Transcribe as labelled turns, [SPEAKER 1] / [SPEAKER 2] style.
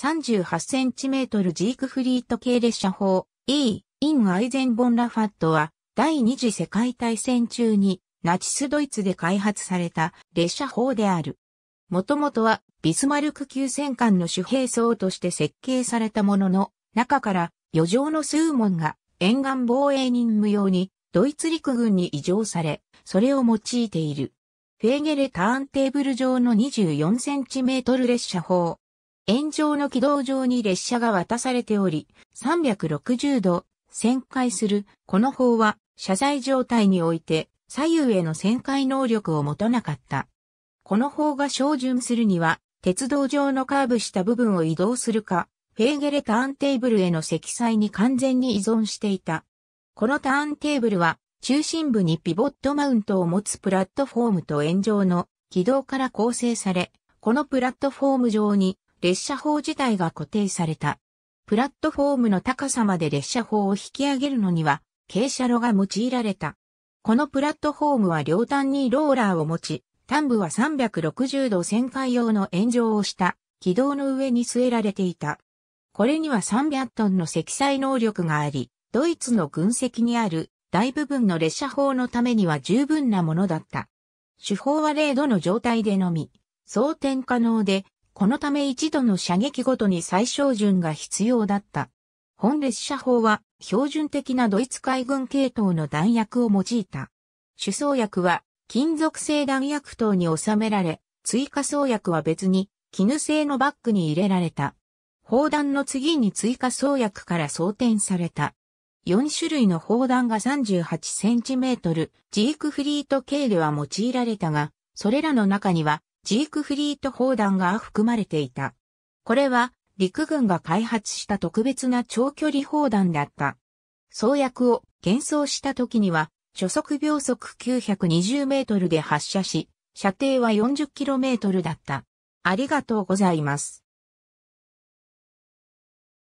[SPEAKER 1] 38cm ジークフリート系列車砲 E、イン・アイゼンボン・ラファットは第二次世界大戦中にナチスドイツで開発された列車砲である。もともとはビスマルク級戦艦の主兵装として設計されたものの中から余剰の数門が沿岸防衛任務用にドイツ陸軍に移譲され、それを用いている。フェーゲレターンテーブル上の 24cm 列車砲炎上の軌道上に列車が渡されており、360度旋回する、この法は、車載状態において、左右への旋回能力を持たなかった。この法が照準するには、鉄道上のカーブした部分を移動するか、フェーゲレターンテーブルへの積載に完全に依存していた。このターンテーブルは、中心部にピボットマウントを持つプラットフォームと炎上の軌道から構成され、このプラットフォーム上に列車砲自体が固定された。プラットフォームの高さまで列車砲を引き上げるのには、傾斜路が用いられた。このプラットフォームは両端にローラーを持ち、端部は360度旋回用の炎上をした軌道の上に据えられていた。これには300トンの積載能力があり、ドイツの軍籍にある大部分の列車砲のためには十分なものだった。手法は0度の状態でのみ、装填可能でこのため一度の射撃ごとに最小順が必要だった。本列車砲は標準的なドイツ海軍系統の弾薬を用いた。主装薬は金属製弾薬等に収められ、追加装薬は別に絹製のバッグに入れられた。砲弾の次に追加装薬から装填された。4種類の砲弾が 38cm ジークフリート系では用いられたが、それらの中にはジークフリート砲弾が含まれていた。これは陸軍が開発した特別な長距離砲弾だった。創薬を幻想した時には、初速秒速920メートルで発射し、射程は40キロメートルだった。ありがとうございます。